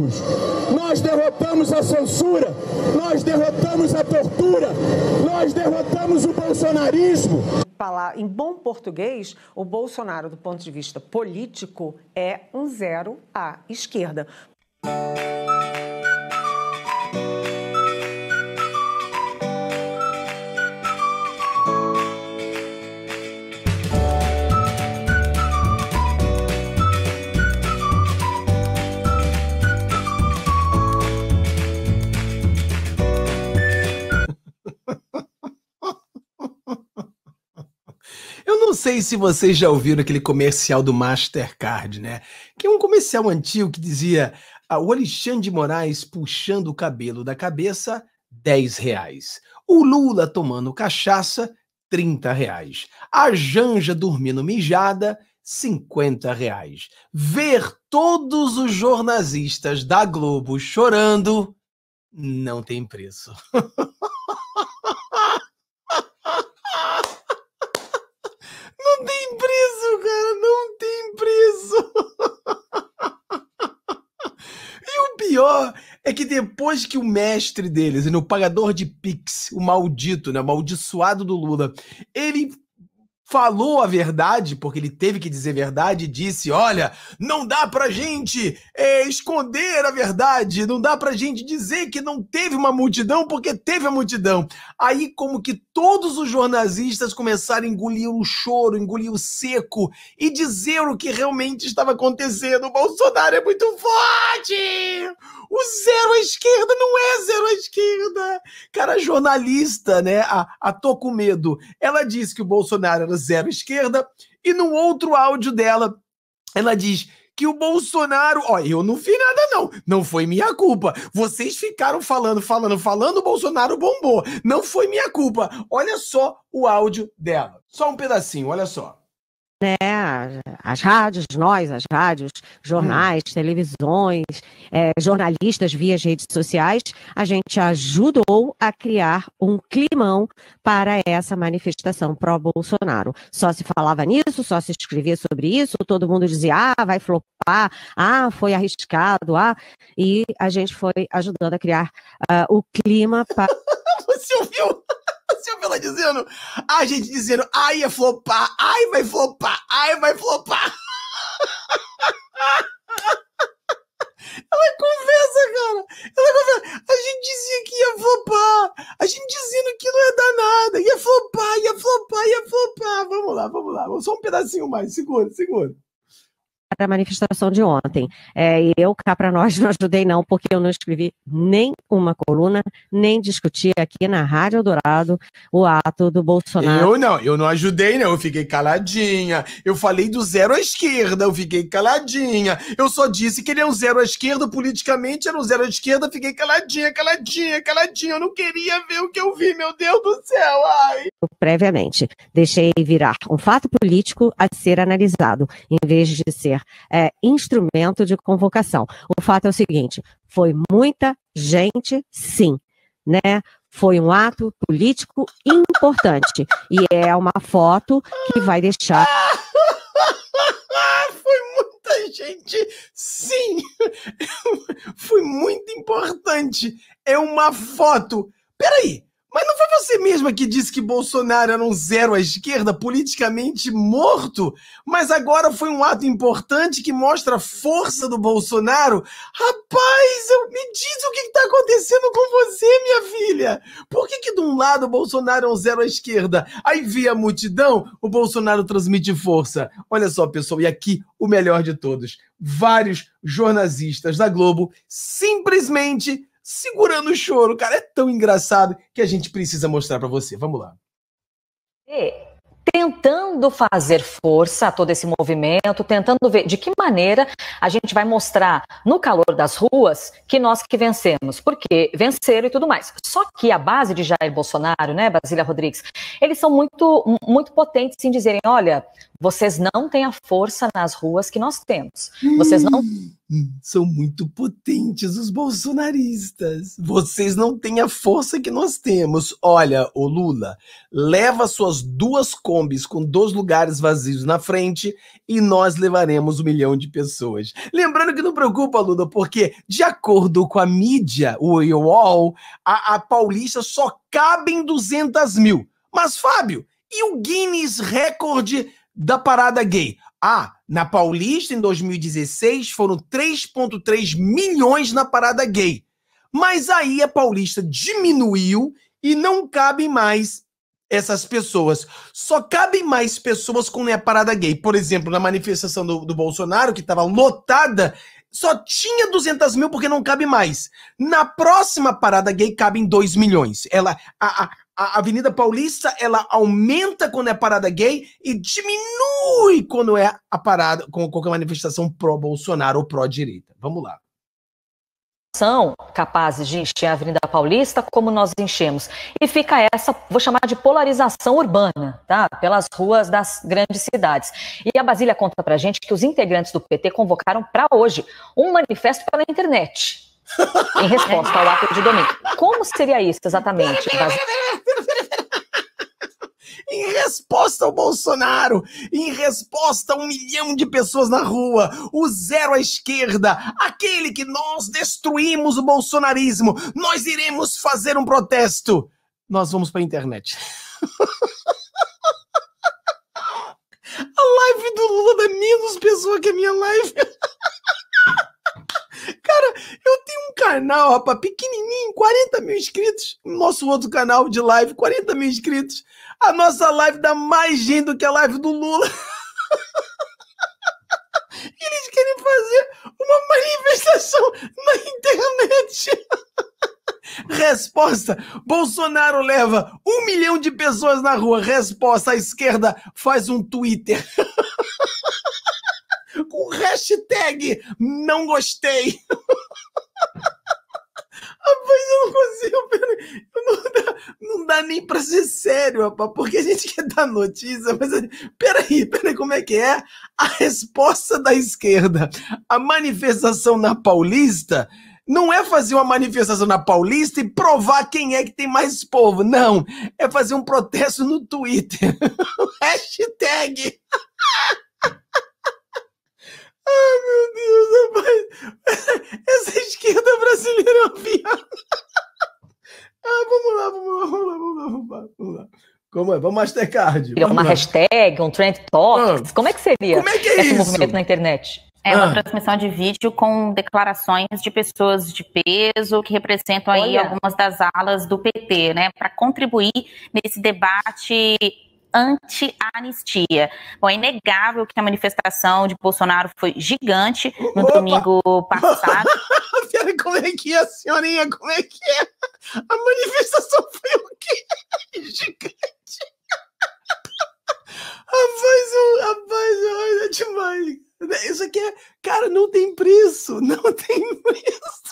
derrotamos. Nós derrotamos a censura, nós derrotamos a tortura, nós derrotamos o bolsonarismo. Falar Em bom português, o Bolsonaro, do ponto de vista político, é um zero à esquerda. sei se vocês já ouviram aquele comercial do Mastercard, né? Que é um comercial antigo que dizia ah, o Alexandre de Moraes puxando o cabelo da cabeça, 10 reais. O Lula tomando cachaça, 30 reais. A Janja dormindo mijada, 50 reais. Ver todos os jornalistas da Globo chorando não tem preço. pior é que depois que o mestre deles, né, o pagador de Pix, o maldito, né? Amaldiçoado do Lula, ele falou a verdade, porque ele teve que dizer verdade, e disse: Olha, não dá pra gente é, esconder a verdade, não dá pra gente dizer que não teve uma multidão, porque teve a multidão. Aí, como que todos os jornalistas começaram a engolir o choro, engolir o seco e dizer o que realmente estava acontecendo. O Bolsonaro é muito forte! O zero à esquerda não é zero à esquerda! Cara, jornalista, né? A, a Tô Com Medo, ela disse que o Bolsonaro era zero esquerda. E no outro áudio dela, ela diz que o Bolsonaro. Ó, eu não vi nada, não. Não foi minha culpa. Vocês ficaram falando, falando, falando, o Bolsonaro bombou. Não foi minha culpa. Olha só o áudio dela. Só um pedacinho, olha só né, as rádios, nós, as rádios, hum. jornais, hum. televisões, é, jornalistas via redes sociais, a gente ajudou a criar um climão para essa manifestação pró-Bolsonaro. Só se falava nisso, só se escrevia sobre isso, todo mundo dizia, ah, vai flopar, ah, foi arriscado, ah, e a gente foi ajudando a criar uh, o clima para... Você ouviu? Você ouviu ela dizendo? A gente dizendo, ai, ia flopar, ai, vai flopar, ai, vai flopar. Ela conversa, cara. Ela conversa. A gente dizia que ia flopar. A gente dizendo que não ia dar nada. Ia flopar, ia flopar, ia flopar. Vamos lá, vamos lá. Só um pedacinho mais. Segura, segura a manifestação de ontem. É, eu, cá para nós, não ajudei não, porque eu não escrevi nem uma coluna, nem discuti aqui na Rádio Dourado o ato do Bolsonaro. Eu não, eu não ajudei não, eu fiquei caladinha. Eu falei do zero à esquerda, eu fiquei caladinha. Eu só disse que ele é um zero à esquerda, politicamente era um zero à esquerda, fiquei caladinha, caladinha, caladinha. Eu não queria ver o que eu vi, meu Deus do céu, ai. Previamente, deixei virar um fato político a ser analisado, em vez de ser é instrumento de convocação. O fato é o seguinte: foi muita gente, sim, né? Foi um ato político importante e é uma foto que vai deixar. foi muita gente, sim, foi muito importante. É uma foto. Peraí, mas não foi você mesma que disse que Bolsonaro era um zero à esquerda, politicamente morto? Mas agora foi um ato importante que mostra a força do Bolsonaro? Rapaz, eu, me diz o que está acontecendo com você, minha filha! Por que, que de um lado o Bolsonaro é um zero à esquerda? Aí via a multidão, o Bolsonaro transmite força. Olha só, pessoal, e aqui o melhor de todos. Vários jornalistas da Globo simplesmente segurando o choro, cara. É tão engraçado que a gente precisa mostrar para você. Vamos lá. E é, tentando fazer força a todo esse movimento, tentando ver de que maneira a gente vai mostrar no calor das ruas que nós que vencemos, porque venceram e tudo mais. Só que a base de Jair Bolsonaro, né, Basília Rodrigues, eles são muito muito potentes em dizerem, olha, vocês não têm a força nas ruas que nós temos. Hum, Vocês não. Hum, são muito potentes os bolsonaristas. Vocês não têm a força que nós temos. Olha, o Lula, leva suas duas combis com dois lugares vazios na frente e nós levaremos um milhão de pessoas. Lembrando que não preocupa, Lula, porque, de acordo com a mídia, o UOL, a, a Paulista só cabem 200 mil. Mas, Fábio, e o Guinness Recorde da parada gay. Ah, na Paulista, em 2016, foram 3,3 milhões na parada gay. Mas aí a Paulista diminuiu e não cabem mais essas pessoas. Só cabem mais pessoas quando é a parada gay. Por exemplo, na manifestação do, do Bolsonaro, que estava lotada, só tinha 200 mil porque não cabe mais. Na próxima parada gay cabem 2 milhões. Ela, a, a, a Avenida Paulista, ela aumenta quando é parada gay e diminui quando é a parada, com qualquer manifestação pró-Bolsonaro ou pró-direita. Vamos lá são capazes de encher a Avenida Paulista como nós enchemos. E fica essa, vou chamar de polarização urbana, tá? Pelas ruas das grandes cidades. E a Basília conta pra gente que os integrantes do PT convocaram para hoje um manifesto pela internet. Em resposta ao ato de domínio. Como seria isso exatamente? Pera, pera, pera, em resposta ao Bolsonaro, em resposta a um milhão de pessoas na rua, o zero à esquerda, aquele que nós destruímos o bolsonarismo, nós iremos fazer um protesto. Nós vamos para a internet. a live do Lula dá é menos pessoa que a minha live. canal, rapaz, pequenininho, 40 mil inscritos. Nosso outro canal de live, 40 mil inscritos. A nossa live dá mais gente do que a live do Lula. Eles querem fazer uma manifestação na internet. Resposta: Bolsonaro leva um milhão de pessoas na rua. Resposta: a esquerda faz um Twitter com hashtag não gostei. Rapaz, eu não consigo. Peraí. Não dá, não dá nem pra ser sério, rapaz, porque a gente quer dar notícia, mas peraí, peraí, como é que é? A resposta da esquerda à manifestação na Paulista não é fazer uma manifestação na Paulista e provar quem é que tem mais povo. Não. É fazer um protesto no Twitter. Hashtag. Ai, meu Deus, rapaz. É essa esquerda brasileira é uma piada. Ah, vamos lá, vamos lá, vamos lá, vamos lá, vamos lá. Como é? Vamos Mastercard. Vamos uma lá. hashtag, um trend topics. Ah, como é que seria como é que é esse isso? movimento na internet? É ah. uma transmissão de vídeo com declarações de pessoas de peso que representam Olha. aí algumas das alas do PT, né? Para contribuir nesse debate anti-anistia. Bom, é inegável que a manifestação de Bolsonaro foi gigante no Opa! domingo passado. Pera, como é que é, senhorinha? Como é que é? A manifestação foi o quê? Gigante. Rapaz, eu, rapaz, é demais. Isso aqui é. Cara, não tem preço. Não tem preço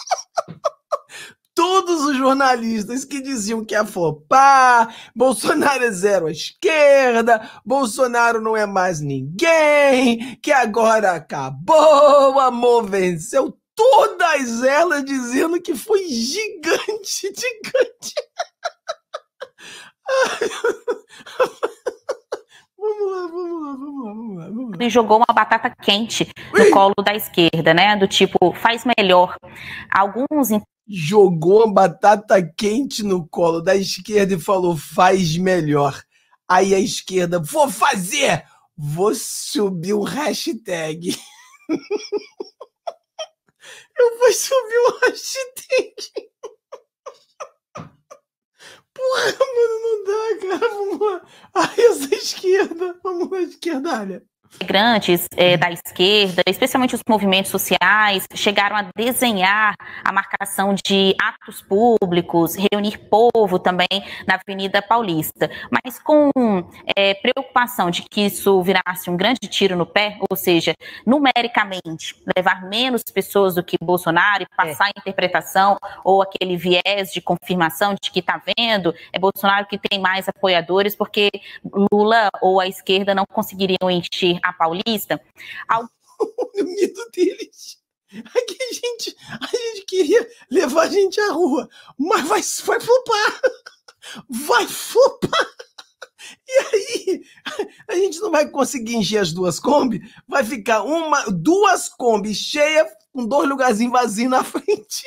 todos os jornalistas que diziam que é flopar, Bolsonaro é zero à esquerda, Bolsonaro não é mais ninguém, que agora acabou, o amor venceu, todas elas dizendo que foi gigante, gigante. Vamos lá, vamos lá, vamos lá, vamos lá, vamos lá. Ele jogou uma batata quente no Ui! colo da esquerda, né? Do tipo, faz melhor. Alguns jogou uma batata quente no colo da esquerda e falou: faz melhor. Aí a esquerda, vou fazer! Vou subir um hashtag. Eu vou subir um hashtag. Porra, mano, não dá, cara. Vamos lá. essa esquerda. Vamos lá, esquerdalha integrantes é, da esquerda, especialmente os movimentos sociais, chegaram a desenhar a marcação de atos públicos, reunir povo também na Avenida Paulista. Mas com é, preocupação de que isso virasse um grande tiro no pé, ou seja, numericamente, levar menos pessoas do que Bolsonaro e é. passar é. a interpretação ou aquele viés de confirmação de que está vendo, é Bolsonaro que tem mais apoiadores, porque Lula ou a esquerda não conseguiriam encher a paulista. Ao... o medo deles. a gente, a gente queria levar a gente à rua, mas vai, vai flopar. Vai flopar. E aí, a gente não vai conseguir encher as duas Kombi, vai ficar uma, duas Kombi cheia com dois lugarzinhos vazios na frente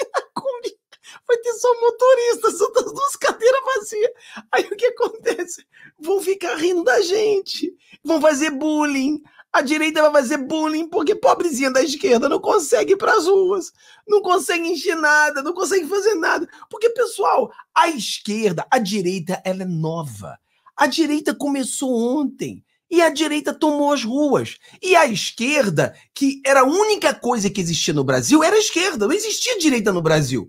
são motoristas, são das duas cadeiras vazias. Aí o que acontece? Vão ficar rindo da gente, vão fazer bullying. A direita vai fazer bullying porque pobrezinha da esquerda não consegue ir para as ruas, não consegue encher nada, não consegue fazer nada. Porque, pessoal, a esquerda, a direita, ela é nova. A direita começou ontem. E a direita tomou as ruas. E a esquerda, que era a única coisa que existia no Brasil, era a esquerda. Não existia direita no Brasil.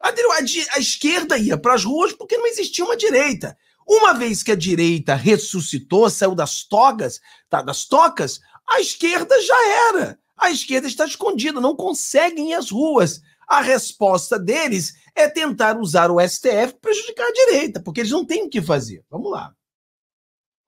A, a, a esquerda ia para as ruas porque não existia uma direita. Uma vez que a direita ressuscitou, saiu das togas, tá, das tocas, a esquerda já era. A esquerda está escondida, não conseguem ir às ruas. A resposta deles é tentar usar o STF para prejudicar a direita, porque eles não têm o que fazer. Vamos lá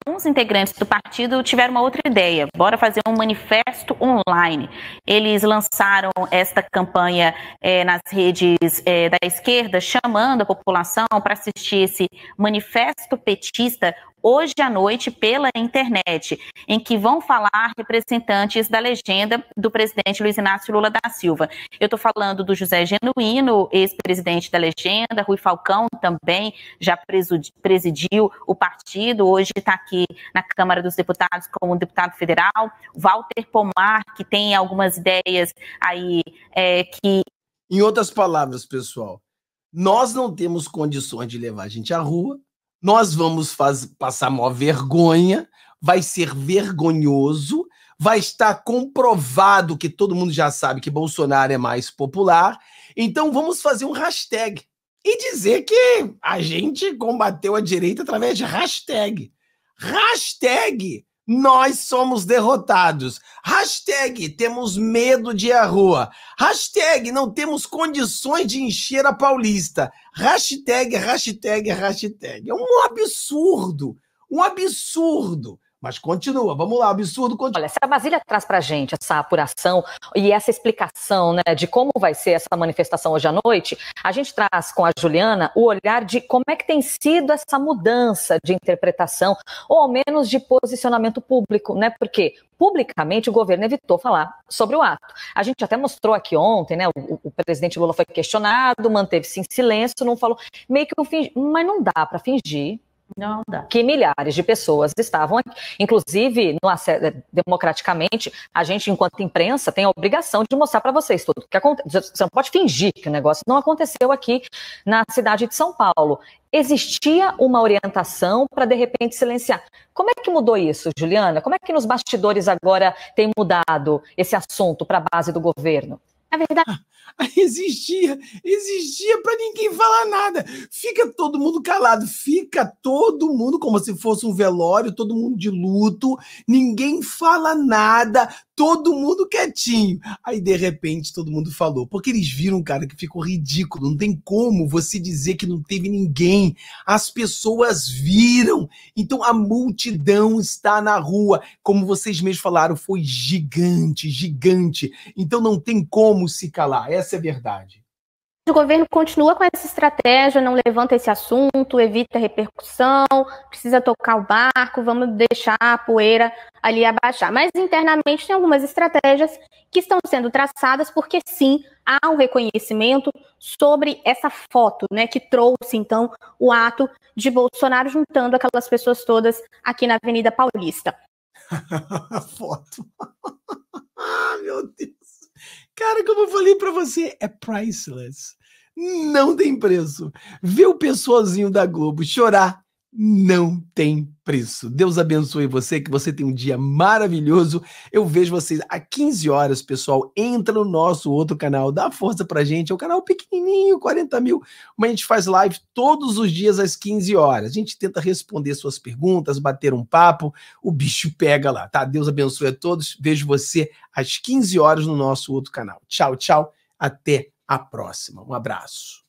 alguns integrantes do partido tiveram uma outra ideia. Bora fazer um manifesto online. Eles lançaram esta campanha é, nas redes é, da esquerda, chamando a população para assistir esse manifesto petista, hoje à noite pela internet, em que vão falar representantes da legenda do presidente Luiz Inácio Lula da Silva. Eu estou falando do José Genuíno, ex-presidente da legenda, Rui Falcão também já presidiu o partido, hoje está aqui na Câmara dos Deputados como deputado federal, Walter Pomar, que tem algumas ideias aí é, que. Em outras palavras, pessoal, nós não temos condições de levar a gente à rua, nós vamos faz, passar maior vergonha, vai ser vergonhoso, vai estar comprovado que todo mundo já sabe que Bolsonaro é mais popular. Então vamos fazer um hashtag e dizer que a gente combateu a direita através de hashtag. Hashtag nós somos derrotados. Hashtag temos medo de ir à rua. Hashtag não temos condições de encher a Paulista. Hashtag, hashtag, hashtag. É um absurdo, um absurdo. Mas continua, vamos lá, absurdo continua. Olha, se a Basília traz para gente essa apuração e essa explicação né, de como vai ser essa manifestação hoje à noite, a gente traz com a Juliana o olhar de como é que tem sido essa mudança de interpretação, ou ao menos de posicionamento público, né? Porque publicamente o governo evitou falar sobre o ato. A gente até mostrou aqui ontem, né? O, o presidente Lula foi questionado, manteve-se em silêncio, não falou. Meio que um fingi... mas não dá para fingir não dá. Que milhares de pessoas estavam aqui. Inclusive, no, eh, democraticamente, a gente, enquanto imprensa, tem a obrigação de mostrar para vocês tudo. Que aconte... Você não pode fingir que o negócio não aconteceu aqui na cidade de São Paulo. Existia uma orientação para, de repente, silenciar. Como é que mudou isso, Juliana? Como é que nos bastidores agora tem mudado esse assunto para a base do governo? Na verdade, ah, Aí existia, existia para ninguém falar nada. Fica todo mundo calado, fica todo mundo como se fosse um velório, todo mundo de luto, ninguém fala nada, todo mundo quietinho. Aí de repente todo mundo falou, porque eles viram, cara, que ficou ridículo. Não tem como você dizer que não teve ninguém. As pessoas viram. Então a multidão está na rua, como vocês mesmos falaram, foi gigante, gigante. Então não tem como se calar. Essa é a verdade. O governo continua com essa estratégia, não levanta esse assunto, evita repercussão, precisa tocar o barco, vamos deixar a poeira ali abaixar. Mas internamente tem algumas estratégias que estão sendo traçadas, porque sim, há o um reconhecimento sobre essa foto, né, que trouxe então o ato de Bolsonaro juntando aquelas pessoas todas aqui na Avenida Paulista. foto. Ah, meu Deus. Cara, como eu falei para você, é priceless. Não tem preço. Ver o pessoalzinho da Globo chorar não tem preço. Deus abençoe você, que você tenha um dia maravilhoso. Eu vejo vocês às 15 horas, pessoal. Entra no nosso outro canal, dá força pra gente. É um canal pequenininho, 40 mil, mas a gente faz live todos os dias às 15 horas. A gente tenta responder suas perguntas, bater um papo. O bicho pega lá, tá? Deus abençoe a todos. Vejo você às 15 horas no nosso outro canal. Tchau, tchau. Até a próxima. Um abraço.